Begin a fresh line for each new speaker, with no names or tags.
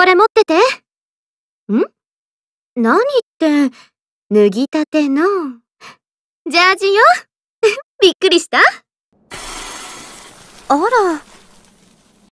これ持ってて。ん何って、脱ぎた
ての、
ジャージよ。びっくりした
あら。